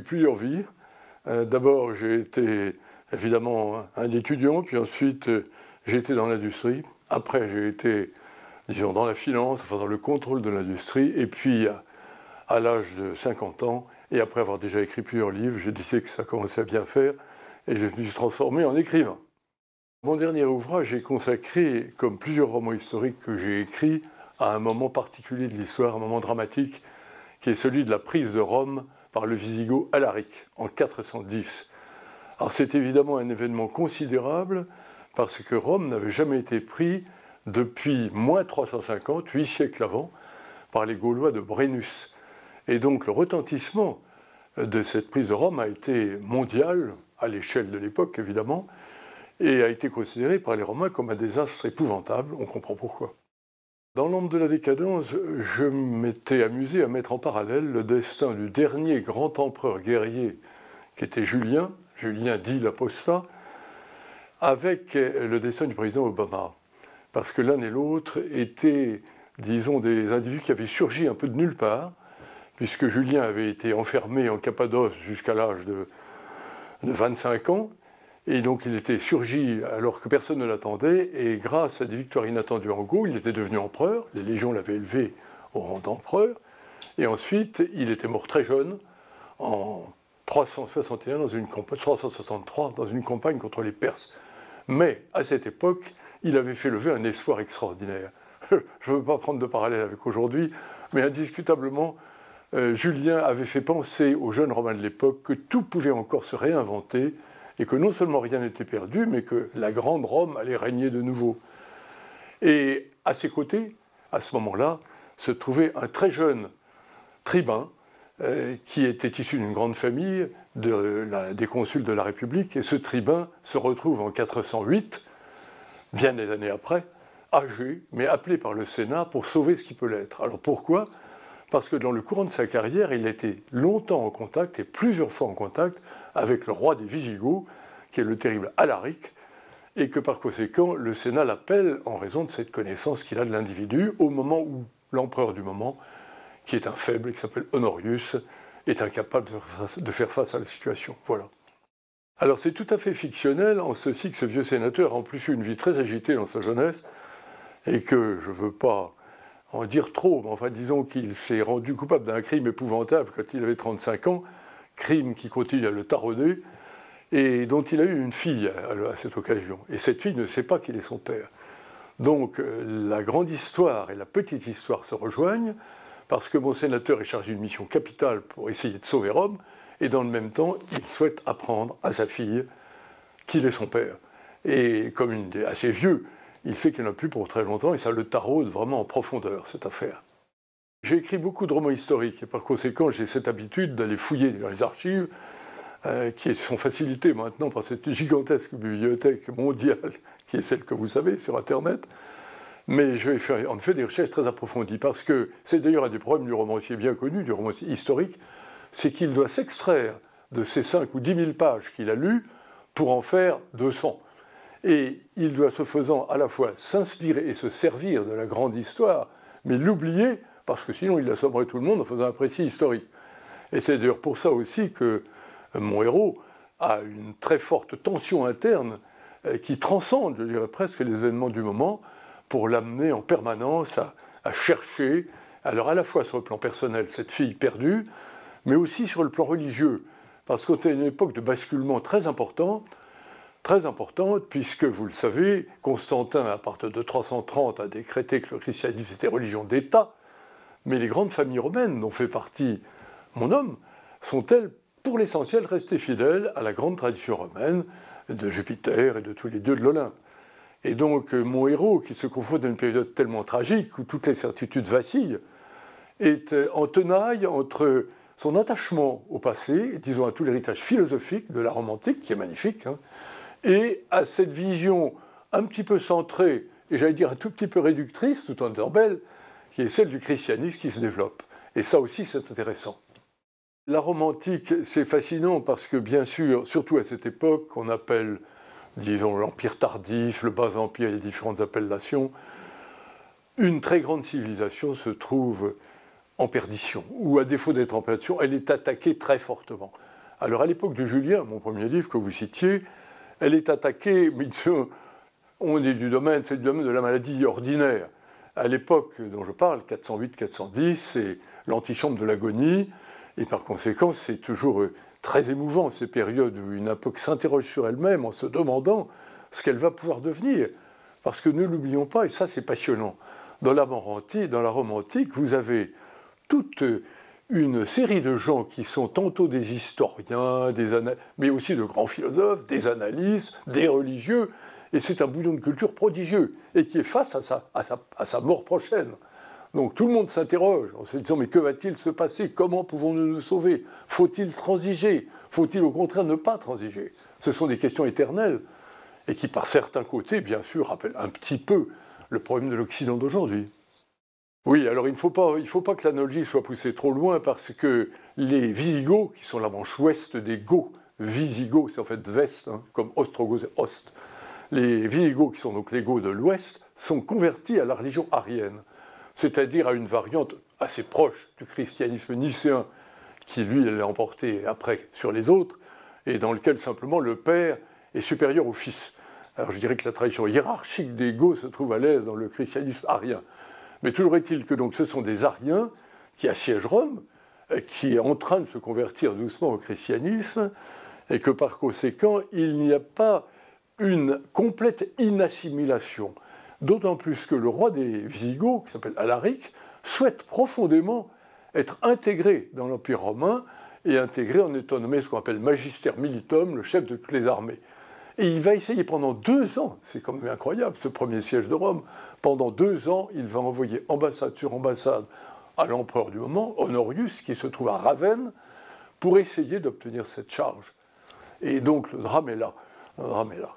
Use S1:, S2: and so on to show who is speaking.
S1: plusieurs vies. Euh, d'abord, j'ai été évidemment un étudiant, puis ensuite euh, j'ai été dans l'industrie. Après, j'ai été, disons, dans la finance, enfin dans le contrôle de l'industrie. Et puis, à, à l'âge de 50 ans, et après avoir déjà écrit plusieurs livres, j'ai décidé que ça commençait à bien faire, et je me suis transformé en écrivain. Mon dernier ouvrage est consacré, comme plusieurs romans historiques que j'ai écrits, à un moment particulier de l'histoire, un moment dramatique, qui est celui de la prise de Rome par le Visigoth Alaric en 410. Alors c'est évidemment un événement considérable parce que Rome n'avait jamais été pris depuis moins 350, huit siècles avant, par les Gaulois de Brennus. Et donc le retentissement de cette prise de Rome a été mondial, à l'échelle de l'époque évidemment, et a été considéré par les Romains comme un désastre épouvantable. On comprend pourquoi. Dans l'ombre de la décadence, je m'étais amusé à mettre en parallèle le destin du dernier grand empereur guerrier, qui était Julien, Julien dit l'apostat, avec le destin du président Obama. Parce que l'un et l'autre étaient, disons, des individus qui avaient surgi un peu de nulle part, puisque Julien avait été enfermé en Cappadoce jusqu'à l'âge de, de 25 ans, et donc il était surgi alors que personne ne l'attendait, et grâce à des victoires inattendues en Gaule, il était devenu empereur, les légions l'avaient élevé au rang d'empereur, et ensuite il était mort très jeune, en 361 dans une 363 dans une campagne contre les Perses. Mais à cette époque, il avait fait lever un espoir extraordinaire. Je ne veux pas prendre de parallèle avec aujourd'hui, mais indiscutablement, euh, Julien avait fait penser aux jeunes Romains de l'époque que tout pouvait encore se réinventer et que non seulement rien n'était perdu, mais que la grande Rome allait régner de nouveau. Et à ses côtés, à ce moment-là, se trouvait un très jeune tribun euh, qui était issu d'une grande famille des consuls de la République, et ce tribun se retrouve en 408, bien des années après, âgé, mais appelé par le Sénat pour sauver ce qui peut l'être. Alors pourquoi parce que dans le courant de sa carrière, il a été longtemps en contact et plusieurs fois en contact avec le roi des Visigoths, qui est le terrible Alaric, et que par conséquent, le Sénat l'appelle en raison de cette connaissance qu'il a de l'individu au moment où l'empereur du moment, qui est un faible, qui s'appelle Honorius, est incapable de faire face à la situation. Voilà. Alors c'est tout à fait fictionnel en ceci que ce vieux sénateur a en plus eu une vie très agitée dans sa jeunesse et que je ne veux pas en dire trop, mais enfin disons qu'il s'est rendu coupable d'un crime épouvantable quand il avait 35 ans, crime qui continue à le taronner, et dont il a eu une fille à, cette occasion. Et cette fille ne sait pas qu'il est son père. Donc euh, la grande histoire et la petite histoire se rejoignent, parce que mon sénateur est chargé d'une mission capitale pour essayer de sauver Rome, et dans le même temps, il souhaite apprendre à sa fille qu'il est son père. Et comme une des assez vieux, il fait qu'il n'a plus pour très longtemps et ça le taraude vraiment en profondeur, cette affaire. J'ai écrit beaucoup de romans historiques et par conséquent, j'ai cette habitude d'aller fouiller dans les archives euh, qui sont facilitées maintenant par cette gigantesque bibliothèque mondiale qui est celle que vous savez sur Internet. Mais je vais en fait des recherches très approfondies parce que c'est d'ailleurs un des problèmes du romancier bien connu, du romancier historique, c'est qu'il doit s'extraire de ces 5 ou 10 000 pages qu'il a lues pour en faire 200. Et il doit, se faisant, à la fois s'inspirer et se servir de la grande histoire, mais l'oublier, parce que sinon il assommerait tout le monde en faisant un précis historique. Et c'est d'ailleurs pour ça aussi que mon héros a une très forte tension interne euh, qui transcende, je dirais presque, les événements du moment pour l'amener en permanence à, chercher, alors à la fois sur le plan personnel, cette fille perdue, mais aussi sur le plan religieux. Parce qu'on est à une époque de basculement très important très importante, puisque vous le savez, Constantin, à partir de 330, a décrété que le christianisme était religion d'État, mais les grandes familles romaines dont fait partie mon homme sont-elles pour l'essentiel restées fidèles à la grande tradition romaine de Jupiter et de tous les dieux de l'Olympe. Et donc euh, mon héros, qui se confond à une période tellement tragique où toutes les certitudes vacillent, est euh, en tenaille entre son attachement au passé, disons à tout l'héritage philosophique de la romantique qui est magnifique, hein, et à cette vision un petit peu centrée, et j'allais dire un tout petit peu réductrice, tout en étant belle, qui est celle du christianisme qui se développe. Et ça aussi, c'est intéressant. La romantique, c'est fascinant parce que, bien sûr, surtout à cette époque qu'on appelle, disons, l'Empire tardif, le Bas-Empire, les différentes appellations, une très grande civilisation se trouve en perdition, ou à défaut d'être en perdition, elle est attaquée très fortement. Alors à l'époque de Julien, mon premier livre que vous citiez, elle est attaquée, mais euh, on est du domaine, c'est du domaine de la maladie ordinaire. À l'époque dont je parle, 408-410, c'est l'antichambre de l'agonie, et par conséquent, c'est toujours euh, très émouvant ces périodes où une époque s'interroge sur elle-même en se demandant ce qu'elle va pouvoir devenir. Parce que ne l'oublions pas, et ça c'est passionnant, dans la, antique, dans la Rome antique, vous avez toute... Euh, une série de gens qui sont tantôt des historiens, des mais aussi de grands philosophes, des analystes, des religieux, et c'est un bouillon de culture prodigieux, et qui est face à sa, à sa, à sa mort prochaine. Donc tout le monde s'interroge en se disant mais que va-t-il se passer Comment pouvons-nous nous sauver Faut-il transiger Faut-il au contraire ne pas transiger Ce sont des questions éternelles et qui par certains côtés, bien sûr, rappellent un petit peu le problème de l'Occident d'aujourd'hui. Oui, alors il ne faut pas, que l'analogie soit poussée trop loin parce que les Visigoths, qui sont la branche ouest des Goths, Visigoths, c'est en fait Vest, hein, comme Ostrogoths, et Ost, les Visigoths, qui sont donc les Goths de l'ouest, sont convertis à la religion arienne, c'est-à-dire à une variante assez proche du christianisme nicéen, qui lui l'a emporté après sur les autres, et dans lequel simplement le père est supérieur au fils. Alors je dirais que la tradition hiérarchique des Goths se trouve à l'aise dans le christianisme arien. Mais toujours est-il que donc, ce sont des Ariens qui assiègent Rome, euh, qui est en train de se convertir doucement au christianisme, et que par conséquent, il n'y a pas une complète inassimilation. D'autant plus que le roi des Visigoths, qui s'appelle Alaric, souhaite profondément être intégré dans l'Empire romain et intégré en étant nommé ce qu'on appelle magister militum, le chef de toutes les armées. Et il va essayer pendant deux ans, c'est quand même incroyable ce premier siège de Rome, pendant deux ans, il va envoyer ambassade sur ambassade à l'empereur du moment, Honorius, qui se trouve à Ravenne, pour essayer d'obtenir cette charge. Et donc le drame est là.